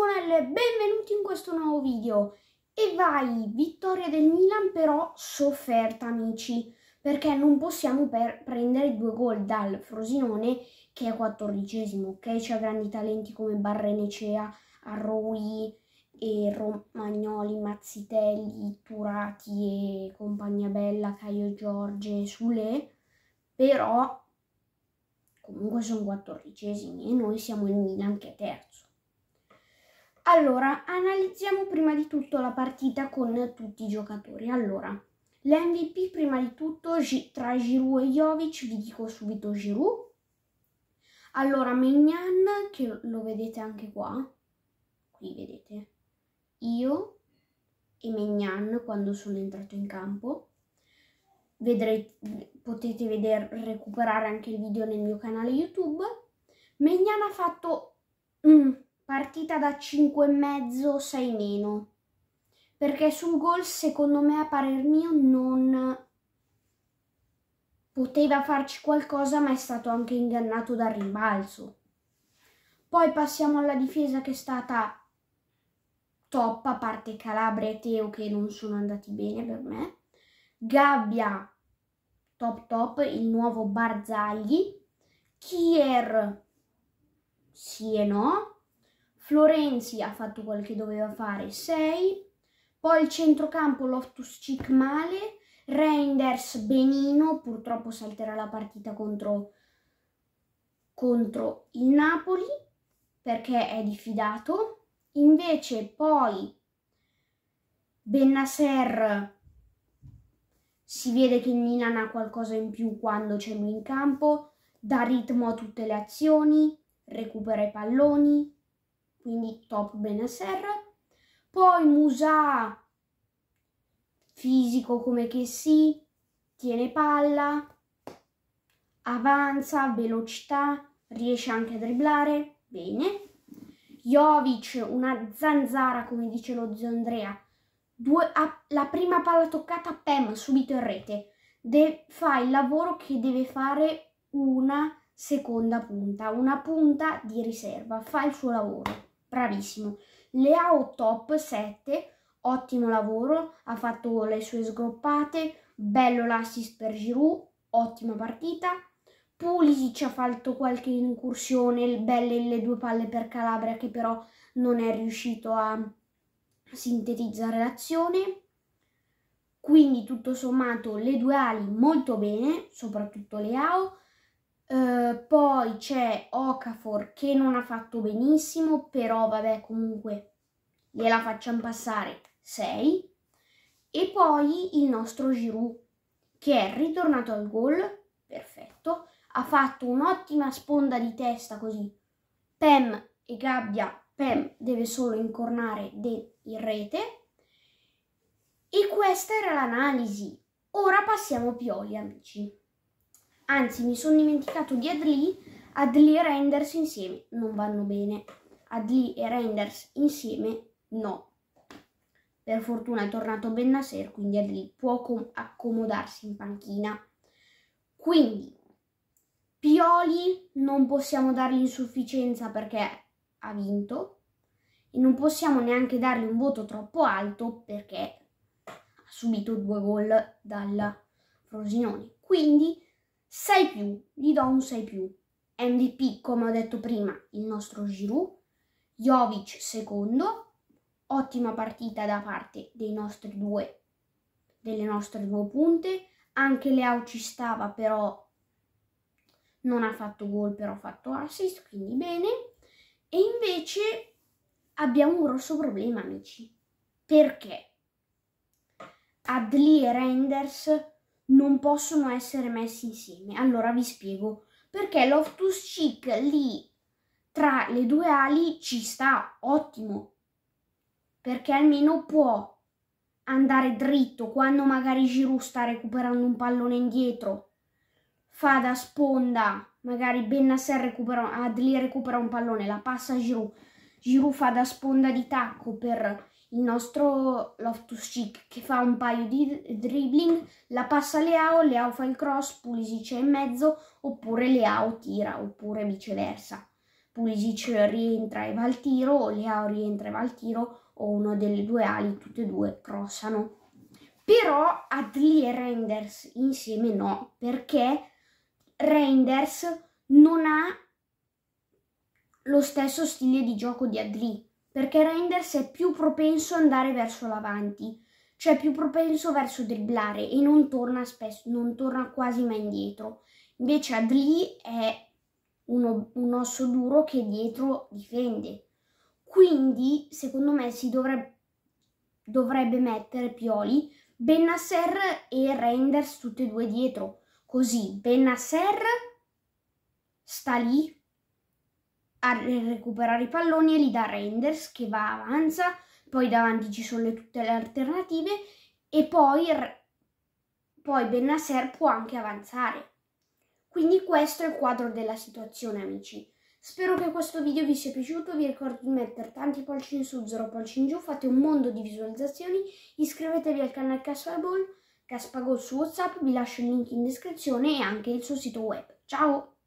Simonelle, benvenuti in questo nuovo video. E vai, vittoria del Milan però sofferta amici, perché non possiamo prendere due gol dal Frosinone che è quattordicesimo, che c'ha grandi talenti come Barrenecea, Arroi, e Romagnoli, Mazzitelli, Turati e compagnia bella, Caio Giorge, Sule, però comunque sono quattordicesimi e noi siamo il Milan che è terzo. Allora, analizziamo prima di tutto la partita con tutti i giocatori. Allora, l'MVP prima di tutto tra Giroud e Jovic, vi dico subito Giroud. Allora, Mignan, che lo vedete anche qua, qui vedete, io e Mignan quando sono entrato in campo. Vedrete, potete veder, recuperare anche il video nel mio canale YouTube. Mignan ha fatto... Mm, partita da 5,5 6 meno. Perché sul gol, secondo me, a parer mio, non poteva farci qualcosa, ma è stato anche ingannato dal rimbalzo. Poi passiamo alla difesa che è stata top, a parte Calabria e Teo che non sono andati bene per me. Gabbia, top top, il nuovo Barzagli. Kier, sì e no. Florenzi ha fatto quel che doveva fare, 6. Poi il centrocampo Loftus Cic male, Reinders benino, purtroppo salterà la partita contro, contro il Napoli perché è diffidato. Invece poi Bennaser si vede che il Milan ha qualcosa in più quando c'è lui in campo, dà ritmo a tutte le azioni, recupera i palloni, quindi Top Benasser, poi Musa fisico come che sì, tiene palla, avanza, velocità, riesce anche a dribblare, bene. Jovic, una zanzara come dice lo zio Andrea, Due, a, la prima palla toccata, Pem, subito in rete, De, fa il lavoro che deve fare una seconda punta, una punta di riserva, fa il suo lavoro bravissimo. Leao top 7, ottimo lavoro, ha fatto le sue sgroppate, bello l'assist per Giroud, ottima partita. Pulisic ha fatto qualche incursione, belle le due palle per Calabria che però non è riuscito a sintetizzare l'azione. Quindi tutto sommato le due ali molto bene, soprattutto Leao. Eh, poi c'è Okafor che non ha fatto benissimo, però vabbè comunque gliela facciamo passare 6. E poi il nostro Giroud che è ritornato al gol, perfetto, ha fatto un'ottima sponda di testa così. Pem e gabbia, Pem deve solo incornare de- in rete. E questa era l'analisi. Ora passiamo a Pioli, amici. Anzi, mi sono dimenticato di Adli, Adli e Renders insieme non vanno bene. Adli e Renders insieme no. Per fortuna è tornato Ben Nasser, quindi Adli può com- accomodarsi in panchina. Quindi, Pioli non possiamo dargli insufficienza perché ha vinto e non possiamo neanche dargli un voto troppo alto perché ha subito due gol dalla Frosinone. Quindi 6 più, gli do un 6 più. MVP, come ho detto prima, il nostro Giroud. Jovic secondo, ottima partita da parte dei nostri due, delle nostre due punte. Anche Leao ci stava, però non ha fatto gol, però ha fatto assist, quindi bene. E invece abbiamo un grosso problema, amici. Perché? Adli e Renders non possono essere messi insieme. Allora vi spiego. Perché l'Oftus Chic lì tra le due ali ci sta ottimo. Perché almeno può andare dritto quando magari Giroud sta recuperando un pallone indietro. Fa da sponda, magari Benasser recupera, Adli recupera un pallone, la passa a Giroud. Giroud fa da sponda di tacco per il nostro Loftus Cheek che fa un paio di dribbling, la passa Leao, Leao fa il cross, Pulisic è in mezzo, oppure Leao tira, oppure viceversa. Pulisic rientra e va al tiro, o Leao rientra e va al tiro, o una delle due ali, tutte e due crossano. Però Adli e Renders insieme no, perché Renders non ha lo stesso stile di gioco di Adli perché Renders è più propenso ad andare verso l'avanti, cioè più propenso verso dribblare e non torna, spesso, non torna quasi mai indietro. Invece Adli è uno, un osso duro che dietro difende. Quindi, secondo me, si dovrebbe, dovrebbe mettere Pioli, Benasser e Renders tutti e due dietro. Così Benasser sta lì a recuperare i palloni e li dà Renders che va avanza, poi davanti ci sono le, tutte le alternative e poi, poi Benasser può anche avanzare. Quindi questo è il quadro della situazione amici. Spero che questo video vi sia piaciuto, vi ricordo di mettere tanti pollici in su, zero pollici in giù, fate un mondo di visualizzazioni, iscrivetevi al canale Caspagol, Caspagol su Whatsapp, vi lascio il link in descrizione e anche il suo sito web. Ciao!